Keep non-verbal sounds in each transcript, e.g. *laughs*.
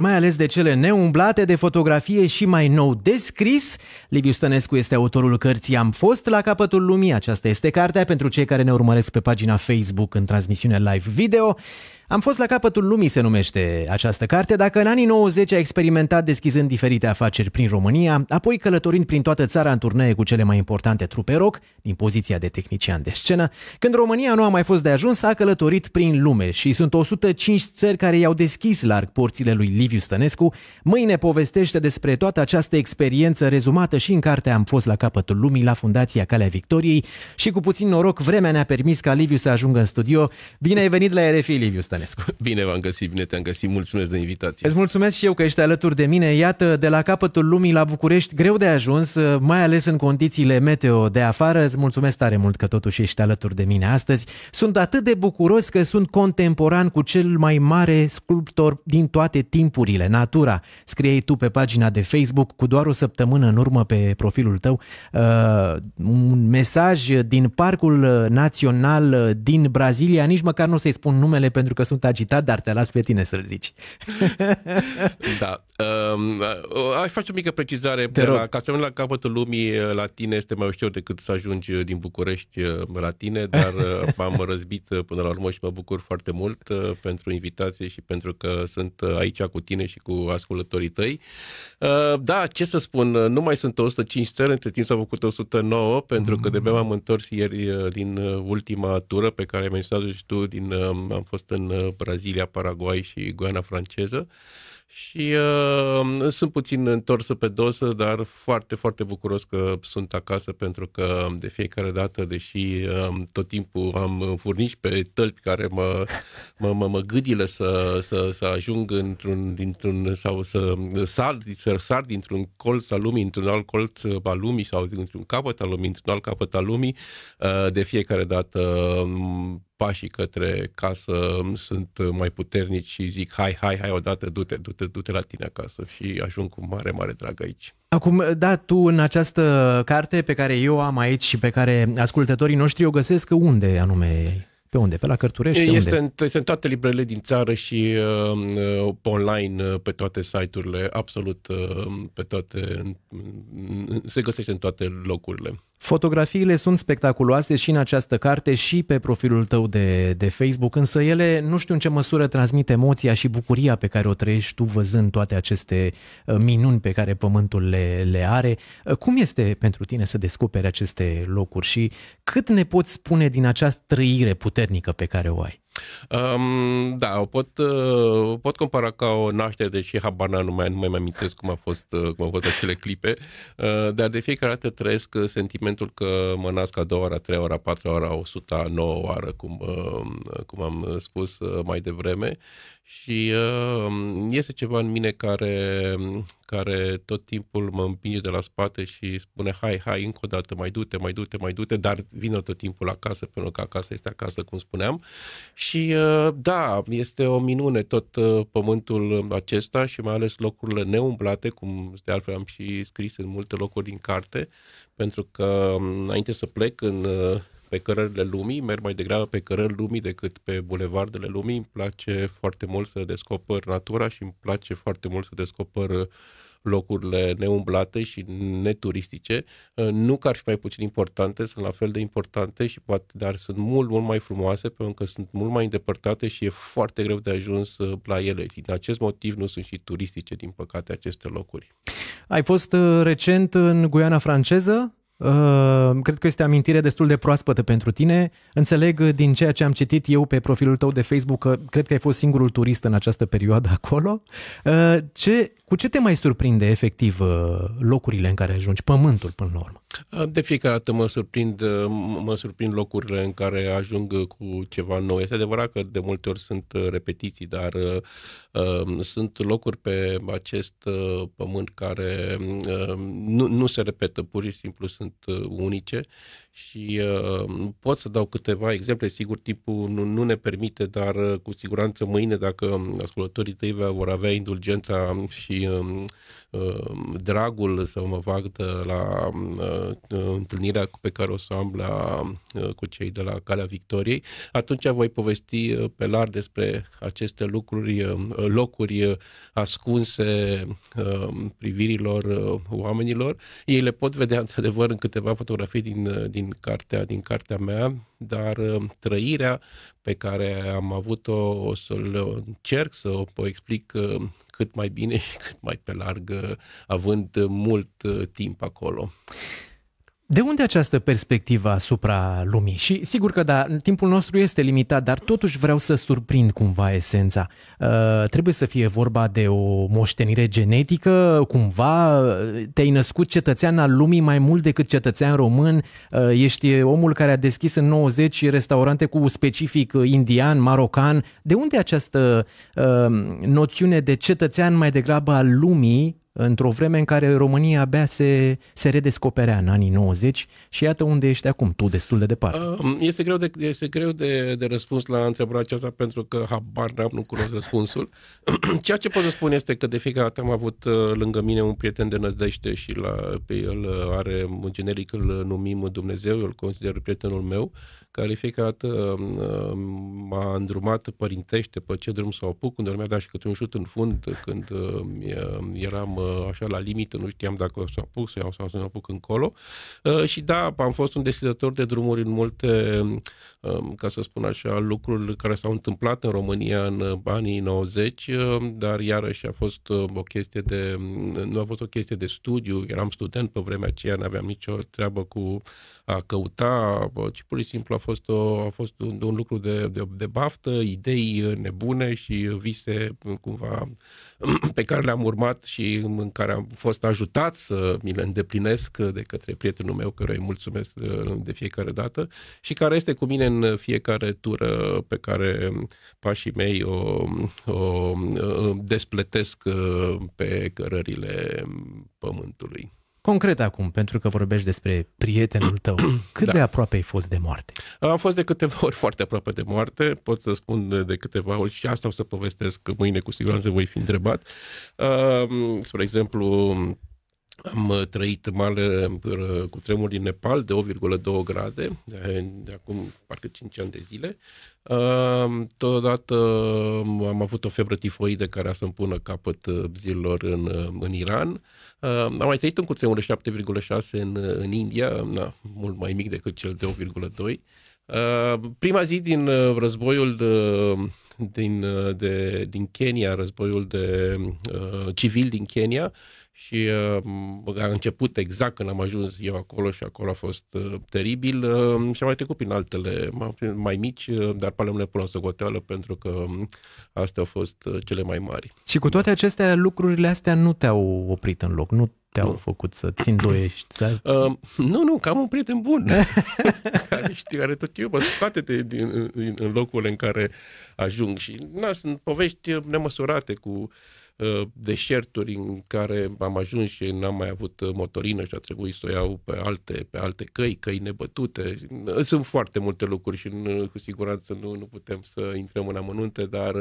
mai ales de cele neumblate de fotografie și mai nou descris. Liviu Stănescu este autorul cărții Am fost la capătul lumii. Aceasta este cartea pentru cei care ne urmăresc pe pagina Facebook în transmisiune live video. Am fost la capătul lumii, se numește această carte, dacă în anii 90 a experimentat deschizând diferite afaceri prin România, apoi călătorind prin toată țara în turnee cu cele mai importante trupe rock, din poziția de tehnician de scenă, când România nu a mai fost de ajuns, a călătorit prin lume și sunt 105 țări care i-au deschis larg porțile lui Liviu Stănescu. Mâine povestește despre toată această experiență rezumată și în cartea Am fost la capătul lumii la Fundația Calea Victoriei și cu puțin noroc vremea ne-a permis ca Liviu să ajungă în studio. Bine ai venit la RFI, Liviu Stănescu! Bălescu. *laughs* Bine v-am găsit, bine te-am găsit, mulțumesc de invitație. Îți mulțumesc și eu că ești alături de mine. Iată, de la capătul lumii la București, greu de ajuns, mai ales în condițiile meteo de afară. Îți mulțumesc tare mult că totuși ești alături de mine astăzi. Sunt atât de bucuros că sunt contemporan cu cel mai mare sculptor din toate timpurile, natura. Scriei tu pe pagina de Facebook cu doar o săptămână în urmă pe profilul tău uh, un mesaj din Parcul Național din Brazilia, nici măcar nu o să-i spun numele pentru că sunt agitat, dar te las pe tine să-l zici. da. Um, aș face o mică precizare. Te rog. ca să la capătul lumii, la tine este mai ușor decât să ajungi din București la tine, dar m-am răzbit până la urmă și mă bucur foarte mult pentru invitație și pentru că sunt aici cu tine și cu ascultătorii tăi. Da, ce să spun, nu mai sunt 105 țări, între timp s-au făcut 109, pentru că de m-am întors ieri din ultima tură pe care ai menționat și tu, din, am fost în Uh, Brazilia, Paraguay și Guiana franceză. Și uh, sunt puțin întorsă pe dosă, dar foarte, foarte bucuros că sunt acasă pentru că de fiecare dată, deși uh, tot timpul am furnici pe tălpi care mă, mă, mă, mă gâdilă să, să, să ajung într-un, dintr-un, sau să sar, să sar dintr-un colț al lumii, într-un alt colț al lumii sau dintr-un capăt al lumii, într-un alt capăt al lumii, uh, de fiecare dată uh, pașii către casă sunt mai puternici și zic hai, hai, hai odată, du-te, du-te, du-te la tine acasă și ajung cu mare, mare drag aici. Acum, da, tu în această carte pe care eu am aici și pe care ascultătorii noștri o găsesc unde anume pe unde? Pe la Cărturești? Pe este, unde? În, este în toate librele din țară și uh, uh online, uh, pe toate site-urile, absolut uh, pe toate, se găsește în toate locurile. Fotografiile sunt spectaculoase și în această carte și pe profilul tău de, de Facebook, însă ele nu știu în ce măsură transmit emoția și bucuria pe care o trăiești tu văzând toate aceste uh, minuni pe care pământul le, le are. Uh, cum este pentru tine să descoperi aceste locuri și cât ne poți spune din această trăire puternică pe care o ai? Um, da, o pot, uh, pot compara ca o naștere, deși habana nu mai, nu mai amintesc cum, a fost, uh, cum au fost acele clipe, uh, dar de fiecare dată trăiesc uh, sentimentul că mă nasc a doua oară, a treia oară, a patra oară, a o suta, a nouă oară, cum, uh, cum am spus uh, mai devreme și uh, este ceva în mine care, care tot timpul mă împinge de la spate și spune hai, hai, încă o dată, mai du-te, mai du-te, mai du-te, dar vină tot timpul acasă, pentru că acasă este acasă, cum spuneam. Și uh, da, este o minune tot uh, pământul acesta și mai ales locurile neumblate, cum de altfel am și scris în multe locuri din carte, pentru că um, înainte să plec în... Uh, pe cărările lumii, merg mai degrabă pe cărări lumii decât pe bulevardele lumii. Îmi place foarte mult să descoper natura și îmi place foarte mult să descoper uh, locurile neumblate și neturistice. Uh, nu că ar fi mai puțin importante, sunt la fel de importante, și poate, dar sunt mult, mult mai frumoase pentru că sunt mult mai îndepărtate și e foarte greu de ajuns uh, la ele. Din acest motiv nu sunt și turistice, din păcate, aceste locuri. Ai fost recent în Guiana franceză? Ehm, cred că este amintire destul de proaspătă pentru tine. Înțeleg din ceea ce am citit eu pe profilul tău de Facebook că cred că ai fost singurul turist în această perioadă *laughs* acolo. Ehm, ce, cu ce te mai surprinde efectiv ehm, locurile în care ajungi, pământul până la urmă? De fiecare dată mă surprind, mă surprind locurile în care ajung cu ceva nou. Este adevărat că de multe ori sunt repetiții, dar uh, sunt locuri pe acest uh, pământ care uh, nu, nu se repetă, pur și simplu sunt unice și uh, pot să dau câteva exemple, sigur tipul nu, nu ne permite, dar uh, cu siguranță mâine dacă ascultătorii tăi vor avea indulgența și uh, dragul să mă vadă la uh, uh, întâlnirea pe care o să am la, uh, cu cei de la Calea Victoriei, atunci voi povesti pe larg despre aceste lucruri, locuri ascunse um, privirilor oamenilor. Ei le pot vedea într-adevăr în câteva fotografii din, din din cartea, din cartea mea, dar ă, trăirea pe care am avut-o o să o încerc să o explic ă, cât mai bine *laughs* și cât mai pe larg, ă, având mult timp acolo. De unde această perspectivă asupra lumii? Și sigur că da, timpul nostru este limitat, dar totuși vreau să surprind cumva esența. Uh, trebuie să fie vorba de o moștenire genetică, cumva te-ai născut cetățean al lumii mai mult decât cetățean român, uh, ești omul care a deschis în 90 restaurante cu specific indian, marocan. De unde această uh, noțiune de cetățean mai degrabă al lumii într-o vreme în care România abia se, se redescoperea în anii 90 și iată unde ești acum, tu destul de departe. Este greu de, este greu de, de răspuns la întrebarea aceasta pentru că habar n-am, nu cunosc răspunsul. *clears throat* Ceea ce pot să spun este că de fiecare dată am avut uh, lângă mine un prieten de năzdește și la, pe el uh, are un generic, îl numim Dumnezeu, îl consider prietenul meu, care fiecare dată um, um, m-a îndrumat părintește pe ce drum să o apuc, unde mi-a dat și câte un șut în fund când um, eram așa la limită, nu știam dacă s-a pus sau, sau să nu apuc încolo. Uh, și da, am fost un deschizător de drumuri în multe, um, ca să spun așa, lucruri care s-au întâmplat în România în uh, anii 90, uh, dar iarăși a fost o chestie de, nu a fost o chestie de studiu, eram student pe vremea aceea, nu aveam nicio treabă cu a căuta, ci pur și simplu a fost, o, a fost un, un lucru de, de, de baftă, idei nebune și vise cumva *clears throat* pe care le-am urmat și în care am fost ajutat să mi le îndeplinesc de către prietenul meu, care îi mulțumesc uh, de fiecare dată și care este cu mine în fiecare tură pe care um, pașii mei o, o uh, uh, despletesc pe cărările um, pământului. Concret acum, pentru că vorbești despre prietenul tău, *clears throat* cât da. de aproape ai fost de moarte? Am fost de câteva ori foarte aproape de moarte, pot să spun de, de câteva ori și asta o să povestesc mâine, cu siguranță voi fi întrebat. Uh, spre exemplu, am uh, trăit mare uh, cu tremur din Nepal de 8,2 grade, eh, de acum parcă 5 ani de zile. Totodată uh, am avut o febră tifoidă care a să-mi pună capăt zilor în, în Iran. Am mai trăit un cu de 7,6 în, în India, na, mult mai mic decât cel de 8,2. Prima zi din războiul de, din, uh, de, din Kenya, războiul de uh, civil din Kenya și uh, a început exact când am ajuns eu acolo și acolo a fost uh, teribil uh, și am mai trecut prin altele mai, mai mici, uh, dar pe nu le pun o socoteală pentru că um, astea au fost uh, cele mai mari. Și cu toate acestea, lucrurile astea nu te-au oprit în loc, nu te-au făcut să țin doiești? Să... Uh, nu, nu, cam un prieten bun *laughs* care știe, care tot eu, mă scoate de, din, din, în locurile în care ajung și na, sunt povești nemăsurate cu uh, Uh, deșerturi în care am ajuns și n-am mai avut uh, motorină și a trebuit să o iau pe alte, pe alte căi, căi nebătute. Uh, sunt foarte multe lucruri și nu, cu siguranță nu, nu putem să intrăm în amănunte, dar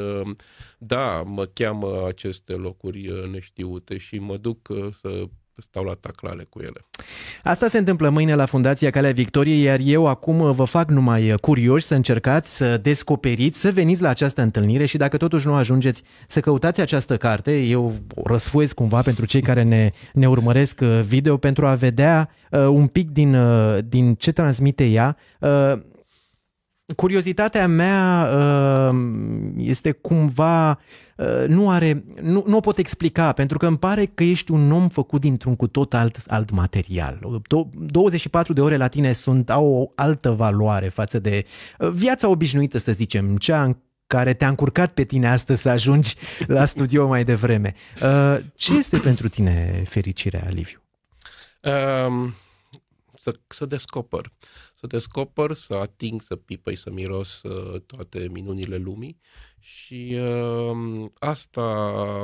da, mă cheamă aceste locuri neștiute și mă duc să stau la taclale cu ele. Asta se întâmplă mâine la Fundația Calea Victoriei, iar eu acum uh, vă fac numai uh, curioși să încercați să descoperiți, să veniți la această întâlnire și dacă totuși nu ajungeți să căutați această carte, eu o cumva pentru cei care ne, ne urmăresc uh, video pentru a vedea uh, un pic din, uh, din ce transmite ea. Uh, Curiozitatea mea uh, este cumva, uh, nu are, nu, nu o pot explica, pentru că îmi pare că ești un om făcut dintr-un cu tot alt, alt material. 24 de ore la tine sunt, au o altă valoare față de uh, viața obișnuită, să zicem, cea în care te-a încurcat pe tine astăzi să ajungi la studio mai devreme. Ce este pentru tine fericirea, Liviu? Um să, să descoper. Să descoper, să ating, să pipăi, să miros uh, toate minunile lumii și uh, asta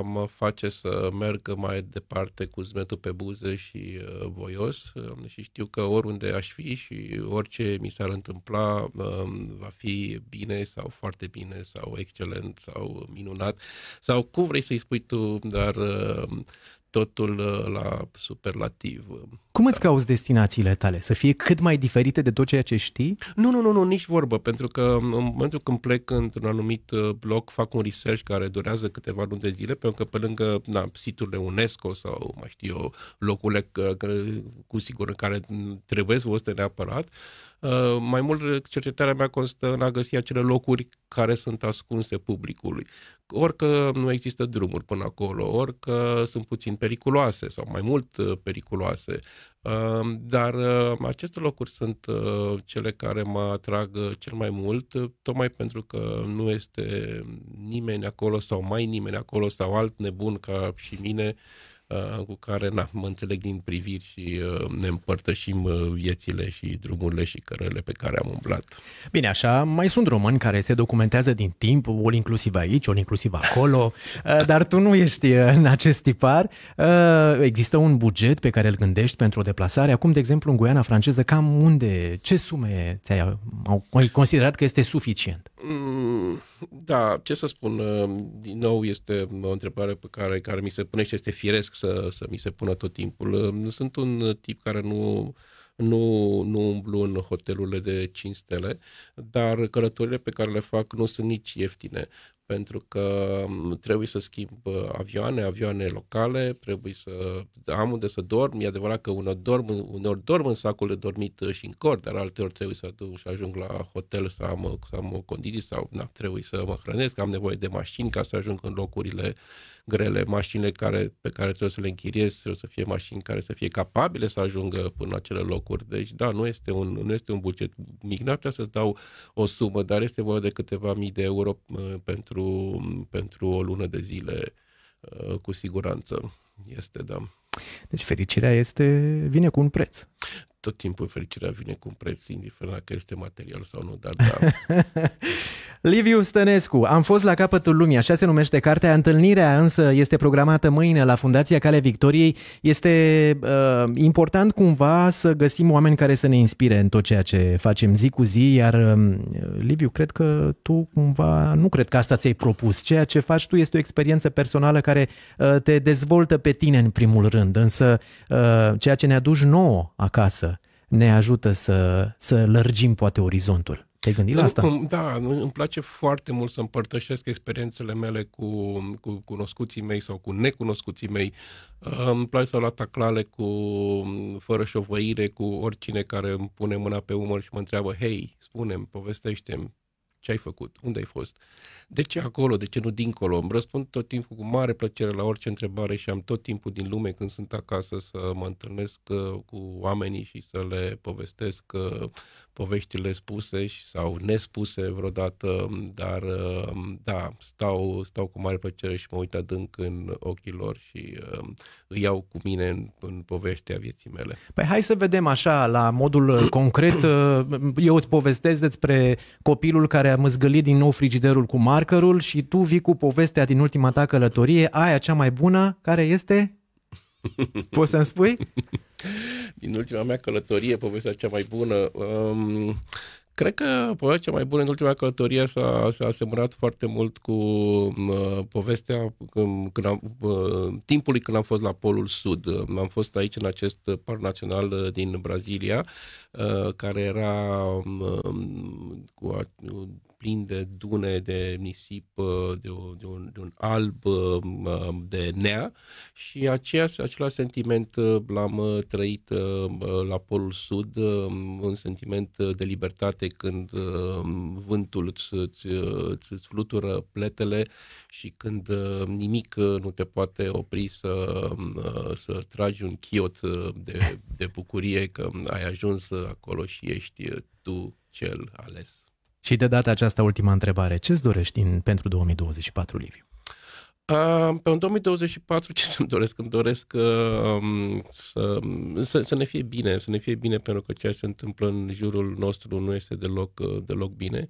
mă face să merg mai departe cu zmetul pe buze și uh, voios uh, și știu că oriunde aș fi și orice mi s-ar întâmpla uh, va fi bine sau foarte bine sau excelent sau minunat sau cum vrei să-i spui tu, dar uh, totul uh, la superlativ. Cum îți cauți destinațiile tale? Să fie cât mai diferite de tot ceea ce știi? Nu, nu, nu, nu nici vorbă, pentru că în momentul când plec într-un anumit uh, bloc, fac un research care durează câteva luni de zile, pentru că pe lângă na, siturile UNESCO sau, mai știu eu, locurile uh, cu sigur în care trebuie vă neapărat, Uh, mai mult, cercetarea mea constă în a găsi acele locuri care sunt ascunse publicului. Orică nu există drumuri până acolo, orică sunt puțin periculoase sau mai mult uh, periculoase, uh, dar aceste locuri sunt cele care mă atrag cel mai mult, tocmai pentru că nu este nimeni acolo sau mai nimeni acolo sau alt nebun ca și mine Uh, cu care na, mă înțeleg din priviri și uh, ne împărtășim uh, viețile și drumurile și cărele pe care am umblat. Bine, așa, mai sunt români care se documentează din timp, ori inclusiv aici, ori inclusiv acolo, *laughs* dar tu nu ești în acest tipar. Există un buget pe care îl gândești pentru o deplasare. Acum, de exemplu, în Guiana franceză, cam unde, ce sume ți-ai considerat că este suficient? Mm da, ce să spun, uh, din nou este uh, o întrebare pe care, care mi se pune și este firesc să, să mi se pună tot timpul. Uh, sunt un tip care nu, nu, nu umblu în hotelurile de 5 stele, dar călătorile pe care le fac nu sunt nici ieftine pentru că mm, trebuie să schimb uh, avioane, avioane locale, trebuie să da, am unde să dorm. E adevărat că unor dorm, unor dorm în sacul de dormit uh, și în cor, dar alteori trebuie să, duc, și ajung la hotel să am, uh, să am condiție sau na, trebuie să mă hrănesc, am nevoie de mașini ca să ajung în locurile grele, mașinile care, pe care trebuie să le închiriez, trebuie să fie mașini care să fie capabile să ajungă până la acele locuri. Deci, da, nu este un, nu este un buget mic, n-ar să-ți dau o sumă, dar este vorba de câteva mii de euro pentru pentru, pentru o lună de zile, uh, cu siguranță. Este, da. Deci fericirea este vine cu un preț tot timpul fericirea vine cu un preț, indiferent dacă este material sau nu, dar da. *laughs* Liviu Stănescu, am fost la capătul lumii, așa se numește cartea. Întâlnirea însă este programată mâine la Fundația Calea Victoriei. Este uh, important cumva să găsim oameni care să ne inspire în tot ceea ce facem zi cu zi, iar uh, Liviu, cred că tu cumva, nu cred că asta ți-ai propus. Ceea ce faci tu este o experiență personală care uh, te dezvoltă pe tine în primul rând, însă uh, ceea ce ne aduci nouă acasă, ne ajută să, să lărgim poate orizontul. Te-ai gândit la asta? Da, îmi place foarte mult să împărtășesc experiențele mele cu, cu cunoscuții mei sau cu necunoscuții mei. Uh, îmi place să la taclale cu, fără șovăire, cu oricine care îmi pune mâna pe umăr și mă întreabă, hei, spune-mi, povestește-mi, ce ai făcut, unde ai fost, de ce acolo, de ce nu dincolo. Îmi răspund tot timpul cu mare plăcere la orice întrebare și am tot timpul din lume când sunt acasă să mă întâlnesc uh, cu oamenii și să le povestesc uh, poveștile spuse și sau nespuse vreodată, dar um, da, stau, stau cu mare plăcere și mă uit adânc în ochii lor și um, îi iau cu mine în, în povestea vieții mele. Păi hai să vedem așa, la modul uh, concret, uh, eu îți povestesc despre copilul care a măzgălit din nou frigiderul cu markerul și tu vii cu povestea din ultima ta călătorie, aia cea mai bună, care este? Poți să-mi spui? Din ultima mea călătorie, povestea cea mai bună, um, Cred că povestea cea mai bună în ultima călătorie s-a, s-a asemănat foarte mult cu uh, povestea când, când am, uh, timpului când am fost la Polul Sud. Uh, am fost aici în acest parc național uh, din Brazilia, uh, care era uh, cu a, uh, plin de dune, de nisip, uh, de, o, de, un, de un alb, uh, um, de nea și aceea, acela sentiment uh, l-am trăit la Polul Sud, un sentiment de libertate când vântul îți, îți, îți flutură pletele și când nimic nu te poate opri să, um, să tragi un chiot de, de bucurie că ai ajuns acolo și ești tu cel ales. Și de data aceasta ultima întrebare, ce-ți dorești în, pentru 2024, Liviu? Uh, pe 2024 ce să-mi doresc? Îmi doresc uh, să, să, să ne fie bine, să ne fie bine pentru că ceea ce se întâmplă în jurul nostru nu este deloc, deloc bine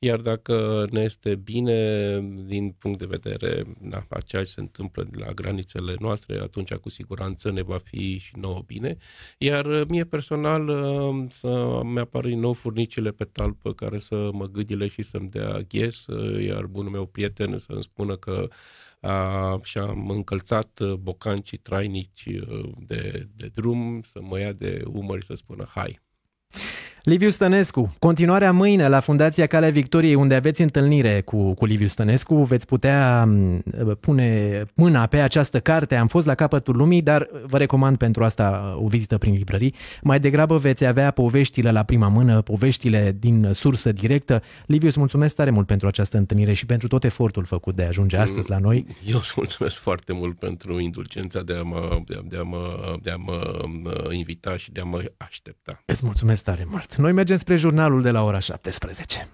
iar dacă ne este bine din punct de vedere da, a ceea ce se întâmplă la granițele noastre, atunci cu siguranță ne va fi și nouă bine. Iar uh, mie personal uh, să mi-apară din nou furnicile pe talpă care să mă gâdile și să-mi dea ghes, uh, iar bunul meu prieten să-mi spună că a, și am încălțat bocancii trainici de, de drum să mă ia de umări să spună hai. Liviu Stănescu, continuarea mâine la Fundația Calea Victoriei, unde aveți întâlnire cu, cu Liviu Stănescu. Veți putea mm, pune mâna pe această carte. Am fost la capătul lumii, dar vă recomand pentru asta o vizită prin librării. Mai degrabă veți avea poveștile la prima mână, poveștile din sursă directă. Liviu, îți mulțumesc tare mult pentru această întâlnire și pentru tot efortul făcut de a ajunge mm, astăzi la noi. Eu îți mulțumesc foarte mult pentru indulgența de a mă, de a, de a mă, de a mă mm, invita și de a mă aștepta. Îți mulțumesc tare mult start. Exact. Noi mergem spre jurnalul de la ora 17.